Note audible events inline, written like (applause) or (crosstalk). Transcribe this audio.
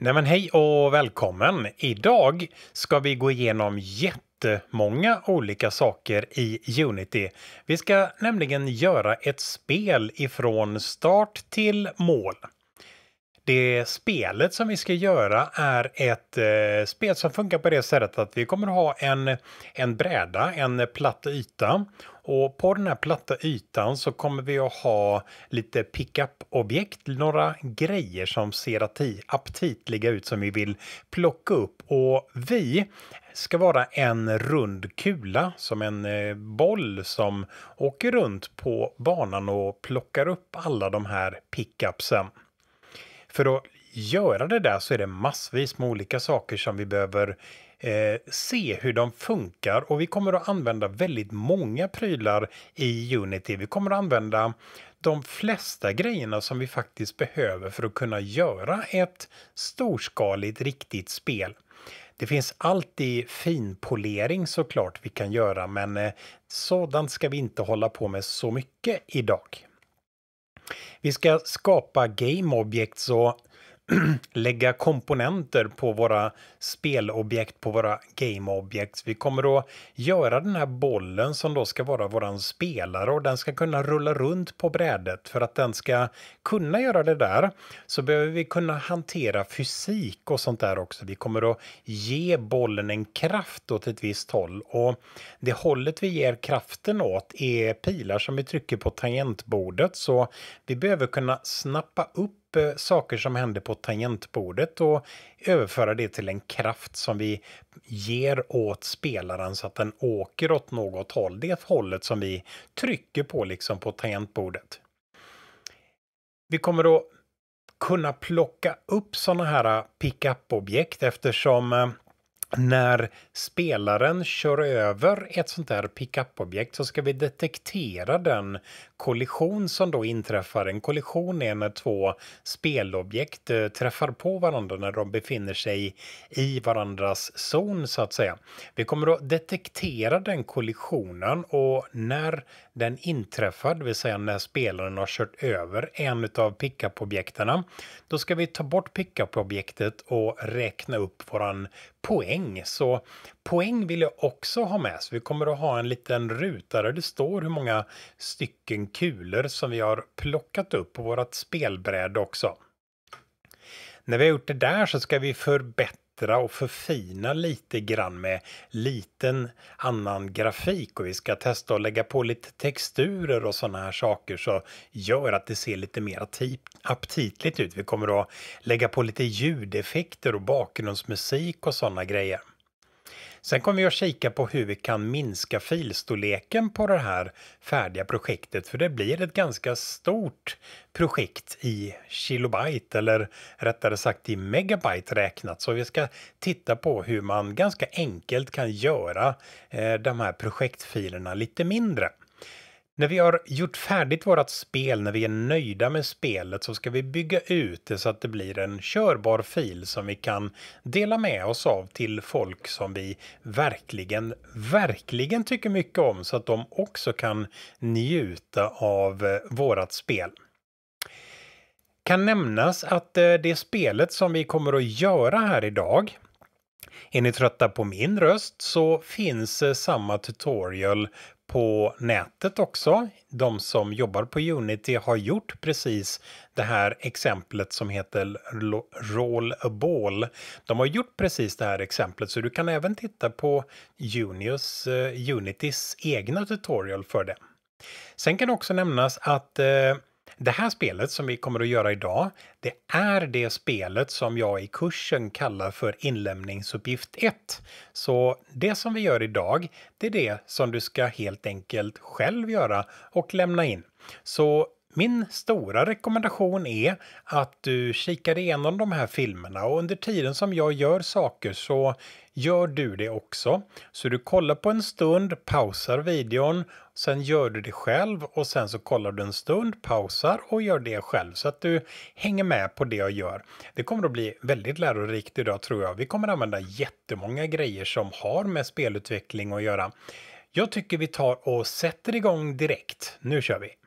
Nej men hej och välkommen! Idag ska vi gå igenom jättemånga olika saker i Unity. Vi ska nämligen göra ett spel ifrån start till mål det spelet som vi ska göra är ett eh, spel som funkar på det sättet att vi kommer ha en, en bräda, en platt yta. Och på den här platta ytan så kommer vi att ha lite pickup-objekt, några grejer som ser aptitliga ut som vi vill plocka upp. Och vi ska vara en rund kula, som en eh, boll som åker runt på banan och plockar upp alla de här pickupsen. För att göra det där så är det massvis med olika saker som vi behöver eh, se hur de funkar och vi kommer att använda väldigt många prylar i Unity. Vi kommer att använda de flesta grejerna som vi faktiskt behöver för att kunna göra ett storskaligt riktigt spel. Det finns alltid finpolering såklart vi kan göra men eh, sådant ska vi inte hålla på med så mycket idag. Vi ska skapa gameobjekt så (clears throat) lägga komponenter på våra spelobjekt, på våra gameobjekt. Vi kommer att göra den här bollen som då ska vara våran spelare och den ska kunna rulla runt på brädet. För att den ska kunna göra det där så behöver vi kunna hantera fysik och sånt där också. Vi kommer att ge bollen en kraft åt ett visst håll och det hållet vi ger kraften åt är pilar som vi trycker på tangentbordet så vi behöver kunna snappa upp Eh, saker som händer på tangentbordet och överföra det till en kraft som vi ger åt spelaren så att den åker åt något håll. Det hållet som vi trycker på liksom på tangentbordet. Vi kommer att kunna plocka upp sådana här pickup-objekt eftersom eh, när spelaren kör över ett sånt där pickup-objekt så ska vi detektera den kollision som då inträffar. En kollision är när två spelobjekt eh, träffar på varandra när de befinner sig i varandras zon så att säga. Vi kommer att detektera den kollisionen och när den inträffar, det vill säga när spelaren har kört över en av pickup-objekterna, då ska vi ta bort pickup-objektet och räkna upp våran poäng. Så poäng vill jag också ha med. Så vi kommer att ha en liten ruta där det står hur många stycken kulor som vi har plockat upp på vårt spelbräde också. När vi har gjort det där så ska vi förbättra förbättra och förfina lite grann med liten annan grafik och vi ska testa att lägga på lite texturer och sådana här saker så gör att det ser lite mer aptitligt ut. Vi kommer att lägga på lite ljudeffekter och bakgrundsmusik och sådana grejer. Sen kommer vi att kika på hur vi kan minska filstorleken på det här färdiga projektet för det blir ett ganska stort projekt i kilobyte eller rättare sagt i megabyte räknat. Så vi ska titta på hur man ganska enkelt kan göra eh, de här projektfilerna lite mindre. När vi har gjort färdigt vårt spel, när vi är nöjda med spelet, så ska vi bygga ut det så att det blir en körbar fil som vi kan dela med oss av till folk som vi verkligen, verkligen tycker mycket om så att de också kan njuta av eh, vårt spel kan nämnas att eh, det spelet som vi kommer att göra här idag är ni trötta på min röst så finns eh, samma tutorial på nätet också. De som jobbar på Unity har gjort precis det här exemplet som heter Roll a Ball. De har gjort precis det här exemplet så du kan även titta på Unius, eh, Unitys egna tutorial för det. Sen kan också nämnas att eh, det här spelet som vi kommer att göra idag, det är det spelet som jag i kursen kallar för inlämningsuppgift 1. Så det som vi gör idag, det är det som du ska helt enkelt själv göra och lämna in. Så min stora rekommendation är att du kikar igenom de här filmerna och under tiden som jag gör saker så gör du det också. Så du kollar på en stund, pausar videon, sen gör du det själv och sen så kollar du en stund, pausar och gör det själv så att du hänger med på det jag gör. Det kommer att bli väldigt lärorikt idag tror jag. Vi kommer använda jättemånga grejer som har med spelutveckling att göra. Jag tycker vi tar och sätter igång direkt. Nu kör vi!